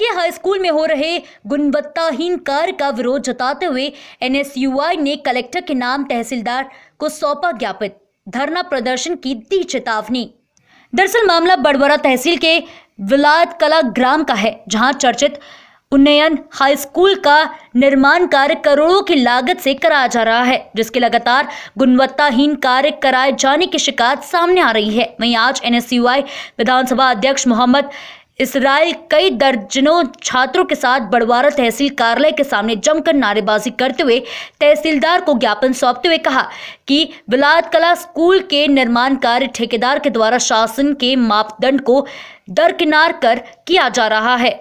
शासकीय high school में हो रहे गुणवत्ताहीन कार्य का विरोध जताते हुए एनएसयूआई ने कलेक्टर के नाम तहसीलदार को सौंपा ज्ञापित धरना प्रदर्शन की दी चेतावनी दरअसल मामला बड़बरा तहसील के विलायत कला ग्राम का है जहां चर्चित उन्नयन हाई स्कूल का निर्माण कार्य करोड़ों की लागत से कराया जा रहा है जिसके लगातार गुणवत्ताहीन कार्य कराए जाने की शिकायत सामने आ रही है वहीं आज एनएसयूआई विधानसभा अध्यक्ष मोहम्मद इसराइल कई दर्जनों छात्रों के साथ बड़वारा तहसील कार्यालय के सामने जमकर नारेबाजी करते हुए तहसीलदार को ज्ञापन सौंपते हुए कहा कि विलाद कला स्कूल के निर्माण कार्य ठेकेदार के द्वारा शासन के मापदंड को दरकिनार कर किया जा रहा है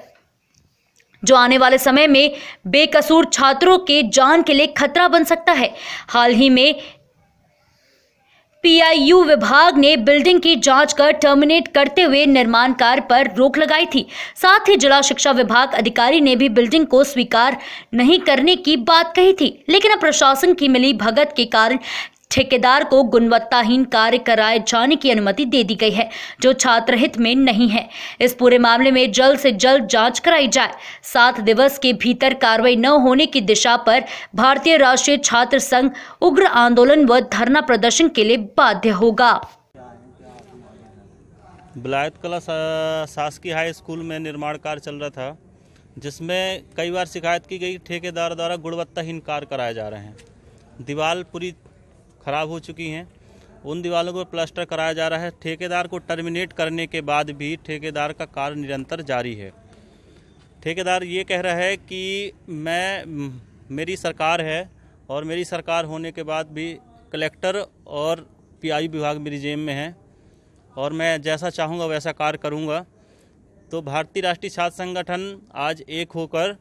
जो आने वाले समय में बेकसूर छात्रों के जान के लिए खतरा बन सकता है हाल ही में पीआईयू विभाग ने बिल्डिंग की जांच कर टर्मिनेट करते हुए निर्माण कार्य पर रोक लगाई थी साथ ही जिला शिक्षा विभाग अधिकारी ने भी बिल्डिंग को स्वीकार नहीं करने की बात कही थी लेकिन अब प्रशासन की मिली भगत के कारण ठेकेदार को गुणवत्ताहीन कार्य कराए जाने की अनुमति दे दी गई है जो छात्र हित में नहीं है इस पूरे मामले में जल्द से जल्द जांच कराई जाए सात दिवस के भीतर कार्रवाई न होने की दिशा पर भारतीय राष्ट्रीय छात्र संघ उग्र आंदोलन व धरना प्रदर्शन के लिए बाध्य होगा बिलायत कला शासकीय हाई स्कूल में निर्माण कार्य चल रहा था जिसमें कई बार शिकायत की गई ठेकेदार द्वारा गुणवत्ताहीन कार्य कराए जा रहे हैं दीवार पूरी खराब हो चुकी हैं उन दीवारों को प्लास्टर कराया जा रहा है ठेकेदार को टर्मिनेट करने के बाद भी ठेकेदार का कार्य निरंतर जारी है ठेकेदार ये कह रहा है कि मैं मेरी सरकार है और मेरी सरकार होने के बाद भी कलेक्टर और पीआई विभाग मेरी जेब में है और मैं जैसा चाहूँगा वैसा कार्य करूँगा तो भारतीय राष्ट्रीय छात्र संगठन आज एक होकर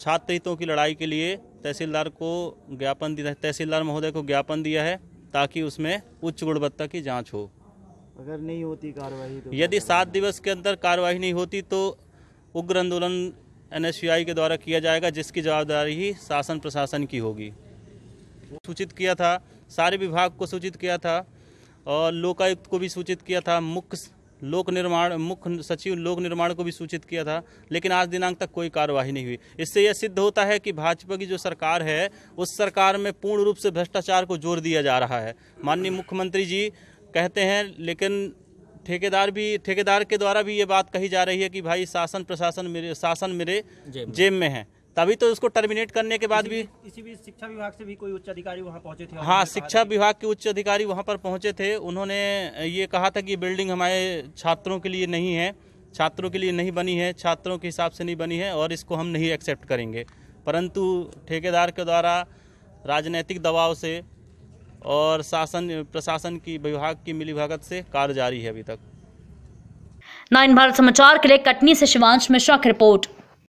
छात्र हितों की लड़ाई के लिए तहसीलदार को ज्ञापन दिया तहसीलदार महोदय को ज्ञापन दिया है ताकि उसमें उच्च गुणवत्ता की जाँच हो अगर नहीं होती कार्रवाई तो यदि सात दिवस के अंदर कार्रवाई नहीं होती तो उग्र आंदोलन एन के द्वारा किया जाएगा जिसकी जवाबदारी ही शासन प्रशासन की होगी सूचित किया था सारे विभाग को सूचित किया था और लोकायुक्त को भी सूचित किया था मुख्य लोक निर्माण मुख्य सचिव लोक निर्माण को भी सूचित किया था लेकिन आज दिनांक तक कोई कार्यवाही नहीं हुई इससे यह सिद्ध होता है कि भाजपा की जो सरकार है उस सरकार में पूर्ण रूप से भ्रष्टाचार को जोर दिया जा रहा है माननीय मुख्यमंत्री जी कहते हैं लेकिन ठेकेदार भी ठेकेदार के द्वारा भी ये बात कही जा रही है कि भाई शासन प्रशासन मेरे शासन मेरे जेब में है तभी तो उसको टर्मिनेट करने के बाद भी इसी बीच शिक्षा विभाग से भी कोई उच्च अधिकारी वहाँ पहुँचे थे हाँ शिक्षा विभाग के उच्च अधिकारी वहाँ पर पहुँचे थे उन्होंने ये कहा था कि बिल्डिंग हमारे छात्रों के लिए नहीं है छात्रों के लिए नहीं बनी है छात्रों के हिसाब से नहीं बनी है और इसको हम नहीं एक्सेप्ट करेंगे परंतु ठेकेदार के द्वारा राजनीतिक दबाव से और शासन प्रशासन की विभाग की मिलीभगत से कार्य जारी है अभी तक नाइन भारत समाचार के लिए कटनी से शिवांश मिश्रा की रिपोर्ट